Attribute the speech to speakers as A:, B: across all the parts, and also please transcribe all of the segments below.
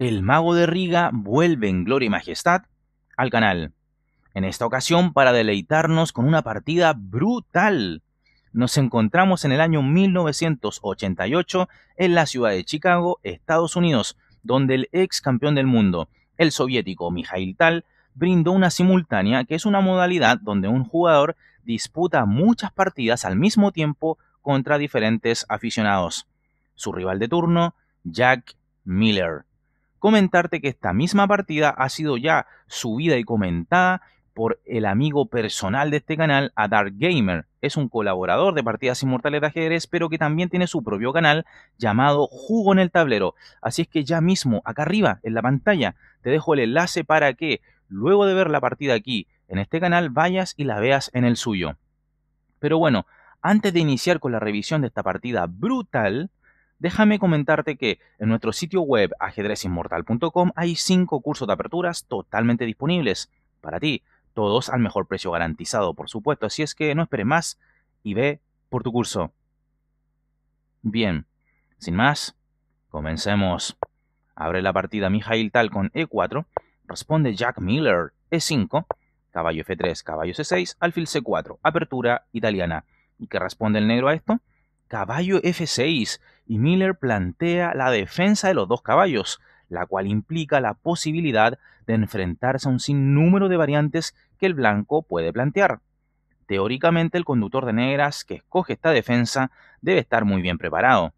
A: El mago de Riga vuelve en gloria y majestad al canal. En esta ocasión para deleitarnos con una partida brutal. Nos encontramos en el año 1988 en la ciudad de Chicago, Estados Unidos, donde el ex campeón del mundo, el soviético Mijail Tal, brindó una simultánea, que es una modalidad donde un jugador disputa muchas partidas al mismo tiempo contra diferentes aficionados. Su rival de turno, Jack Miller comentarte que esta misma partida ha sido ya subida y comentada por el amigo personal de este canal, Adar Gamer. Es un colaborador de partidas inmortales de ajedrez, pero que también tiene su propio canal llamado Jugo en el Tablero. Así es que ya mismo, acá arriba, en la pantalla, te dejo el enlace para que, luego de ver la partida aquí, en este canal, vayas y la veas en el suyo. Pero bueno, antes de iniciar con la revisión de esta partida brutal, Déjame comentarte que en nuestro sitio web ajedrezinmortal.com hay 5 cursos de aperturas totalmente disponibles para ti, todos al mejor precio garantizado, por supuesto, así es que no esperes más y ve por tu curso. Bien, sin más, comencemos. Abre la partida Mijail Tal con E4, responde Jack Miller E5, caballo F3, caballo C6, alfil C4, apertura italiana. ¿Y qué responde el negro a esto? Caballo F6, y Miller plantea la defensa de los dos caballos, la cual implica la posibilidad de enfrentarse a un sinnúmero de variantes que el blanco puede plantear. Teóricamente el conductor de negras que escoge esta defensa debe estar muy bien preparado.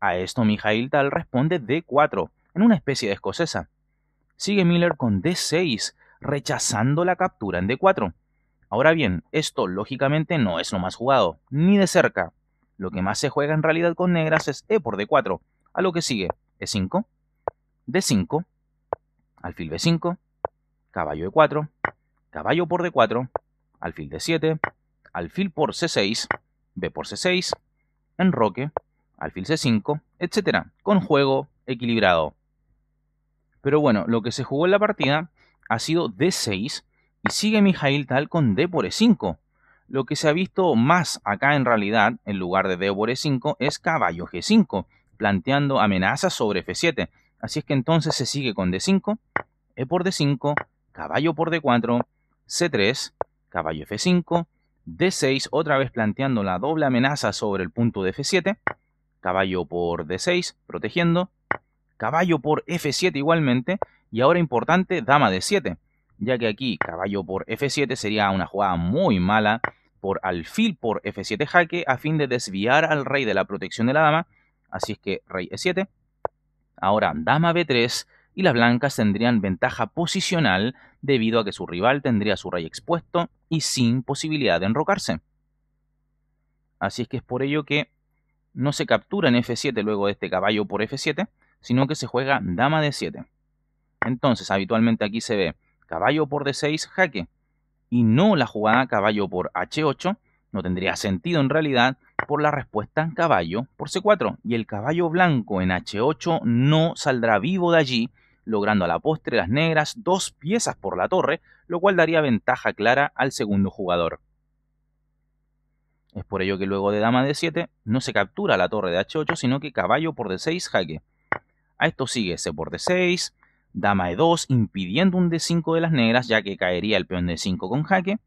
A: A esto Mijail Tal responde D4, en una especie de escocesa. Sigue Miller con D6, rechazando la captura en D4. Ahora bien, esto lógicamente no es lo más jugado, ni de cerca. Lo que más se juega en realidad con negras es E por D4, a lo que sigue E5, D5, alfil B5, caballo E4, caballo por D4, alfil D7, alfil por C6, B por C6, enroque, alfil C5, etc. Con juego equilibrado. Pero bueno, lo que se jugó en la partida ha sido D6 y sigue Mijail tal con D por E5. Lo que se ha visto más acá en realidad, en lugar de por E5, es caballo G5, planteando amenazas sobre F7. Así es que entonces se sigue con D5, E por D5, caballo por D4, C3, caballo F5, D6, otra vez planteando la doble amenaza sobre el punto de F7, caballo por D6, protegiendo, caballo por F7 igualmente, y ahora importante, dama D7 ya que aquí caballo por f7 sería una jugada muy mala por alfil por f7 jaque a fin de desviar al rey de la protección de la dama, así es que rey e7, ahora dama b3 y las blancas tendrían ventaja posicional debido a que su rival tendría su rey expuesto y sin posibilidad de enrocarse. Así es que es por ello que no se captura en f7 luego de este caballo por f7, sino que se juega dama d7. Entonces, habitualmente aquí se ve caballo por d6 jaque y no la jugada caballo por h8, no tendría sentido en realidad por la respuesta caballo por c4 y el caballo blanco en h8 no saldrá vivo de allí, logrando a la postre las negras dos piezas por la torre, lo cual daría ventaja clara al segundo jugador. Es por ello que luego de dama d7 no se captura la torre de h8, sino que caballo por d6 jaque. A esto sigue c por d6, dama E2, impidiendo un D5 de las negras, ya que caería el peón D5 con jaque.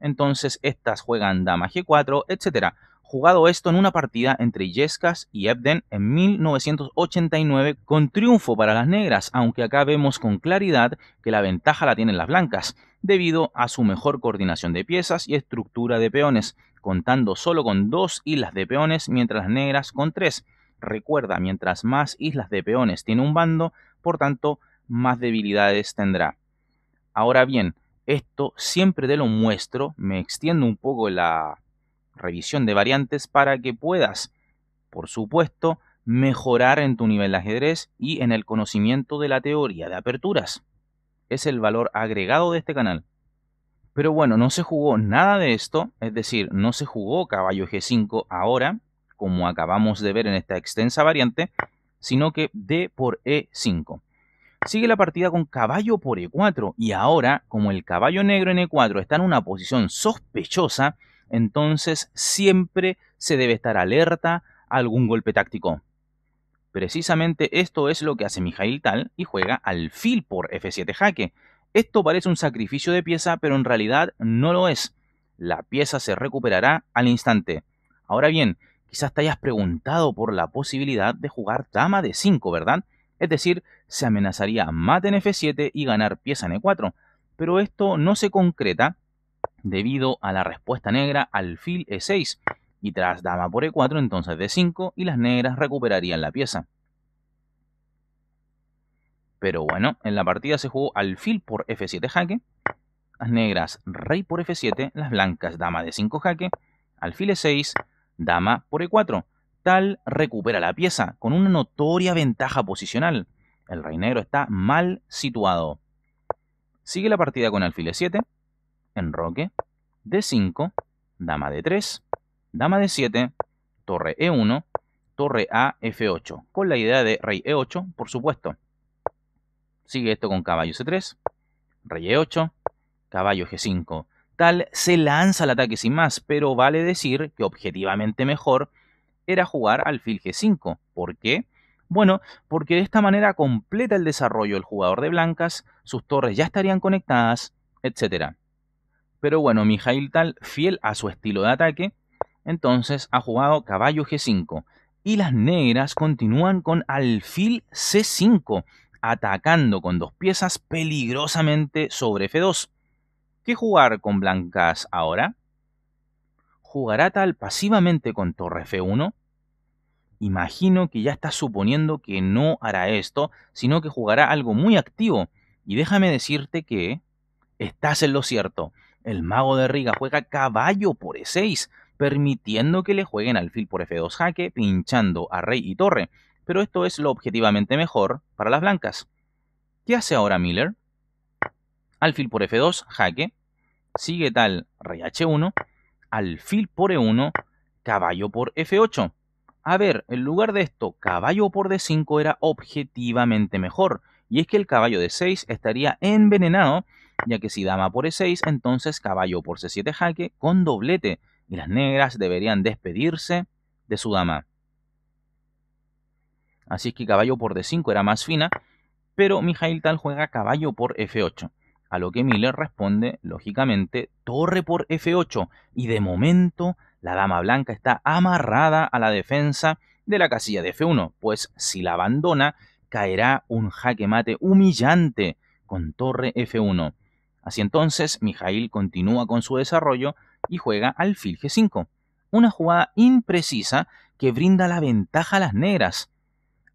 A: Entonces estas juegan dama G4, etc. Jugado esto en una partida entre Yescas y Ebden en 1989 con triunfo para las negras, aunque acá vemos con claridad que la ventaja la tienen las blancas, debido a su mejor coordinación de piezas y estructura de peones, contando solo con dos islas de peones mientras las negras con tres. Recuerda, mientras más islas de peones tiene un bando, por tanto, más debilidades tendrá. Ahora bien, esto siempre te lo muestro, me extiendo un poco la revisión de variantes para que puedas, por supuesto, mejorar en tu nivel de ajedrez y en el conocimiento de la teoría de aperturas. Es el valor agregado de este canal. Pero bueno, no se jugó nada de esto, es decir, no se jugó caballo G5 ahora, como acabamos de ver en esta extensa variante, sino que D por E5. Sigue la partida con caballo por e4 y ahora, como el caballo negro en e4 está en una posición sospechosa, entonces siempre se debe estar alerta a algún golpe táctico. Precisamente esto es lo que hace Mijail Tal y juega al alfil por f7 jaque. Esto parece un sacrificio de pieza, pero en realidad no lo es. La pieza se recuperará al instante. Ahora bien, quizás te hayas preguntado por la posibilidad de jugar dama de 5, ¿verdad? Es decir, se amenazaría mate en F7 y ganar pieza en E4, pero esto no se concreta debido a la respuesta negra alfil E6 y tras dama por E4 entonces D5 y las negras recuperarían la pieza. Pero bueno, en la partida se jugó alfil por F7 jaque, las negras rey por F7, las blancas dama de 5 jaque, alfil E6, dama por E4. Tal recupera la pieza con una notoria ventaja posicional. El rey negro está mal situado. Sigue la partida con alfil 7, enroque, d5, dama d3, dama d7, torre e1, torre a f8, con la idea de rey e8, por supuesto. Sigue esto con caballo c3, rey e8, caballo g5. Tal se lanza al ataque sin más, pero vale decir que objetivamente mejor era jugar alfil G5. ¿Por qué? Bueno, porque de esta manera completa el desarrollo el jugador de blancas, sus torres ya estarían conectadas, etc. Pero bueno, Mijail Tal, fiel a su estilo de ataque, entonces ha jugado caballo G5. Y las negras continúan con alfil C5, atacando con dos piezas peligrosamente sobre F2. ¿Qué jugar con blancas ahora? jugará tal pasivamente con torre F1? Imagino que ya estás suponiendo que no hará esto, sino que jugará algo muy activo. Y déjame decirte que estás en lo cierto. El mago de Riga juega caballo por E6, permitiendo que le jueguen alfil por F2 jaque, pinchando a rey y torre. Pero esto es lo objetivamente mejor para las blancas. ¿Qué hace ahora Miller? Alfil por F2, jaque. Sigue tal rey H1 alfil por E1, caballo por F8. A ver, en lugar de esto, caballo por D5 era objetivamente mejor, y es que el caballo de 6 estaría envenenado, ya que si dama por E6, entonces caballo por C7 jaque con doblete, y las negras deberían despedirse de su dama. Así es que caballo por D5 era más fina, pero Mijail Tal juega caballo por F8. A lo que Miller responde, lógicamente, torre por F8 y de momento la dama blanca está amarrada a la defensa de la casilla de F1, pues si la abandona caerá un jaque mate humillante con torre F1. Así entonces, Mijail continúa con su desarrollo y juega alfil G5, una jugada imprecisa que brinda la ventaja a las negras.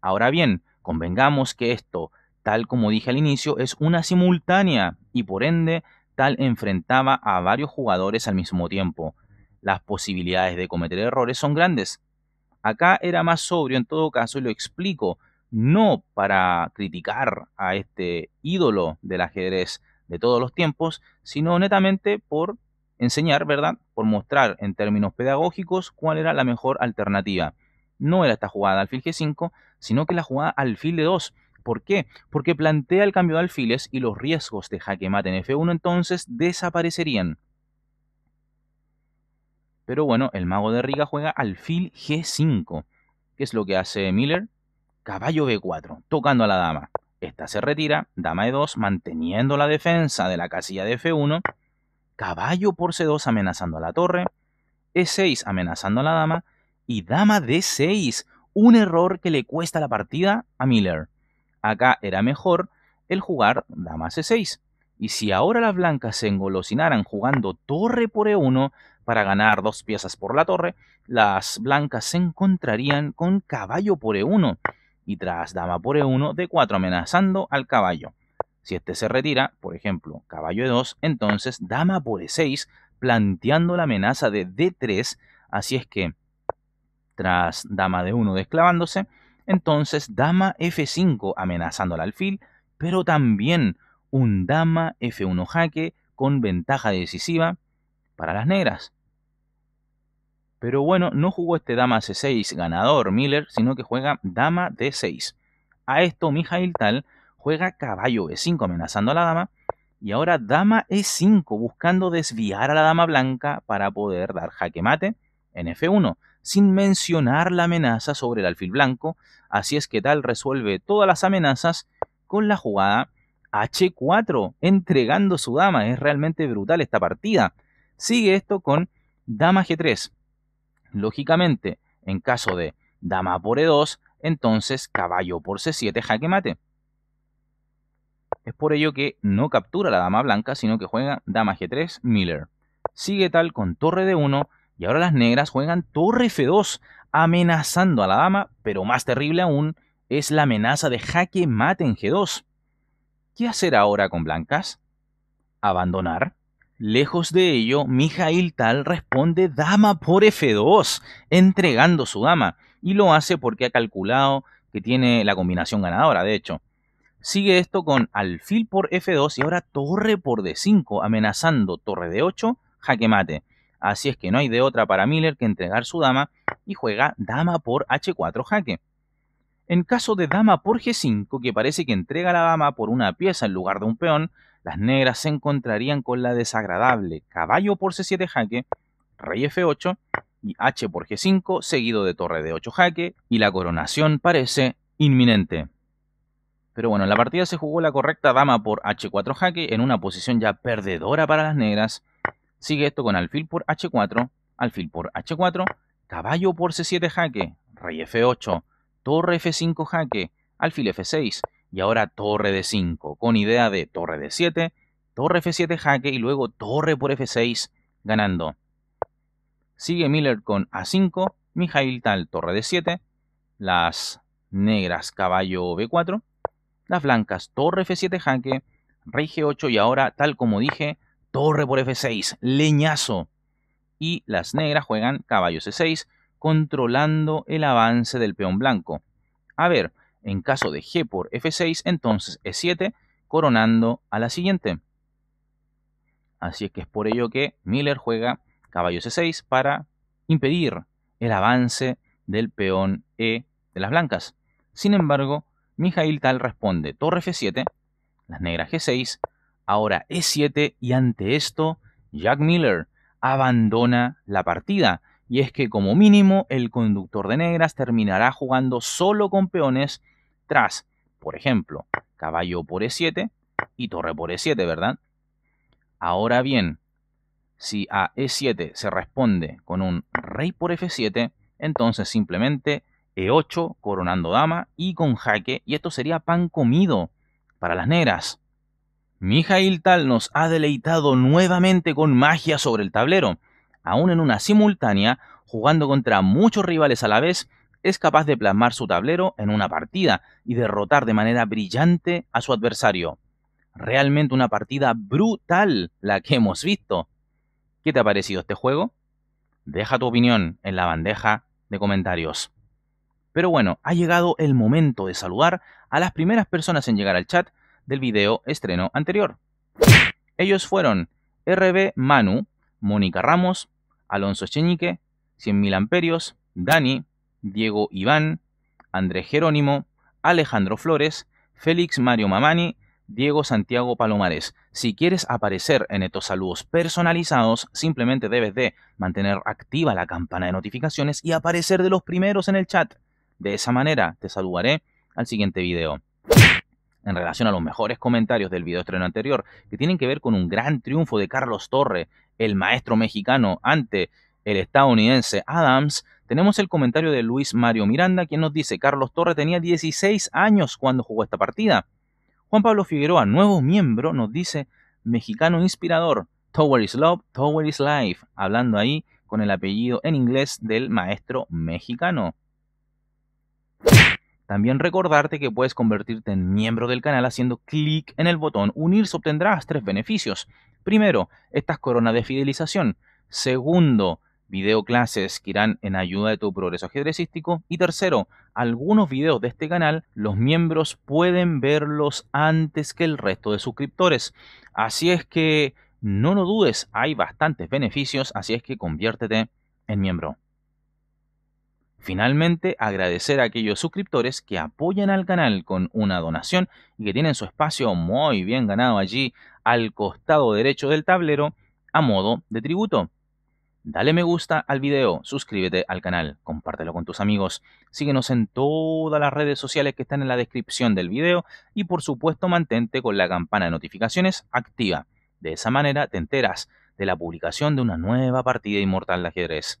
A: Ahora bien, convengamos que esto, tal como dije al inicio, es una simultánea y por ende tal enfrentaba a varios jugadores al mismo tiempo. Las posibilidades de cometer errores son grandes. Acá era más sobrio en todo caso y lo explico, no para criticar a este ídolo del ajedrez de todos los tiempos, sino netamente por enseñar, ¿verdad? Por mostrar en términos pedagógicos cuál era la mejor alternativa. No era esta jugada alfil G5, sino que la jugada alfil D2, ¿Por qué? Porque plantea el cambio de alfiles y los riesgos de jaque mate en F1 entonces desaparecerían. Pero bueno, el mago de Riga juega alfil G5. ¿Qué es lo que hace Miller? Caballo B4, tocando a la dama. Esta se retira, dama E2, manteniendo la defensa de la casilla de F1. Caballo por C2 amenazando a la torre. E6 amenazando a la dama. Y dama D6, un error que le cuesta la partida a Miller acá era mejor el jugar dama c6. Y si ahora las blancas se engolosinaran jugando torre por e1 para ganar dos piezas por la torre, las blancas se encontrarían con caballo por e1 y tras dama por e1 d4 amenazando al caballo. Si este se retira, por ejemplo, caballo e2, entonces dama por e6 planteando la amenaza de d3, así es que tras dama d1 desclavándose, entonces, dama f5 amenazando al alfil, pero también un dama f1 jaque con ventaja decisiva para las negras. Pero bueno, no jugó este dama c6 ganador Miller, sino que juega dama d6. A esto Mijail Tal juega caballo e 5 amenazando a la dama y ahora dama e5 buscando desviar a la dama blanca para poder dar jaque mate en f1 sin mencionar la amenaza sobre el alfil blanco, así es que tal resuelve todas las amenazas con la jugada H4, entregando su dama, es realmente brutal esta partida. Sigue esto con dama G3. Lógicamente, en caso de dama por E2, entonces caballo por C7, jaque mate. Es por ello que no captura la dama blanca, sino que juega dama G3, Miller. Sigue tal con torre de 1 y ahora las negras juegan torre F2, amenazando a la dama, pero más terrible aún es la amenaza de jaque mate en G2. ¿Qué hacer ahora con blancas? ¿Abandonar? Lejos de ello, Mijail Tal responde dama por F2, entregando su dama, y lo hace porque ha calculado que tiene la combinación ganadora, de hecho. Sigue esto con alfil por F2 y ahora torre por D5, amenazando torre D8, jaque mate. Así es que no hay de otra para Miller que entregar su dama y juega dama por h4 jaque. En caso de dama por g5, que parece que entrega la dama por una pieza en lugar de un peón, las negras se encontrarían con la desagradable caballo por c7 jaque, rey f8 y h por g5 seguido de torre de 8 jaque y la coronación parece inminente. Pero bueno, en la partida se jugó la correcta dama por h4 jaque en una posición ya perdedora para las negras Sigue esto con alfil por h4, alfil por h4, caballo por c7 jaque, rey f8, torre f5 jaque, alfil f6 y ahora torre d 5 con idea de torre d 7, torre f7 jaque y luego torre por f6 ganando. Sigue Miller con a5, Mijail tal torre d 7, las negras caballo b4, las blancas torre f7 jaque, rey g8 y ahora tal como dije torre por F6, leñazo. Y las negras juegan caballo C6, controlando el avance del peón blanco. A ver, en caso de G por F6, entonces E7, coronando a la siguiente. Así es que es por ello que Miller juega caballo C6 para impedir el avance del peón E de las blancas. Sin embargo, Mijail Tal responde torre F7, las negras G6, ahora E7 y ante esto Jack Miller abandona la partida. Y es que como mínimo el conductor de negras terminará jugando solo con peones tras, por ejemplo, caballo por E7 y torre por E7, ¿verdad? Ahora bien, si a E7 se responde con un rey por F7, entonces simplemente E8 coronando dama y con jaque y esto sería pan comido para las negras. Mijail Tal nos ha deleitado nuevamente con magia sobre el tablero. Aún en una simultánea, jugando contra muchos rivales a la vez, es capaz de plasmar su tablero en una partida y derrotar de manera brillante a su adversario. Realmente una partida brutal la que hemos visto. ¿Qué te ha parecido este juego? Deja tu opinión en la bandeja de comentarios. Pero bueno, ha llegado el momento de saludar a las primeras personas en llegar al chat del video estreno anterior. Ellos fueron RB Manu, Mónica Ramos, Alonso Cheñique, 100.000 Amperios, Dani, Diego Iván, Andrés Jerónimo, Alejandro Flores, Félix Mario Mamani, Diego Santiago Palomares. Si quieres aparecer en estos saludos personalizados, simplemente debes de mantener activa la campana de notificaciones y aparecer de los primeros en el chat. De esa manera te saludaré al siguiente video en relación a los mejores comentarios del video estreno anterior, que tienen que ver con un gran triunfo de Carlos Torre, el maestro mexicano, ante el estadounidense Adams, tenemos el comentario de Luis Mario Miranda, quien nos dice, Carlos Torre tenía 16 años cuando jugó esta partida. Juan Pablo Figueroa, nuevo miembro, nos dice, mexicano inspirador, Tower is Love, Tower is Life, hablando ahí con el apellido en inglés del maestro mexicano. También recordarte que puedes convertirte en miembro del canal haciendo clic en el botón Unirse obtendrás tres beneficios. Primero, estas coronas de fidelización. Segundo, video clases que irán en ayuda de tu progreso ajedrecístico. Y tercero, algunos videos de este canal los miembros pueden verlos antes que el resto de suscriptores. Así es que no lo dudes, hay bastantes beneficios, así es que conviértete en miembro. Finalmente, agradecer a aquellos suscriptores que apoyan al canal con una donación y que tienen su espacio muy bien ganado allí al costado derecho del tablero a modo de tributo. Dale me gusta al video, suscríbete al canal, compártelo con tus amigos, síguenos en todas las redes sociales que están en la descripción del video y por supuesto mantente con la campana de notificaciones activa. De esa manera te enteras de la publicación de una nueva partida inmortal de ajedrez.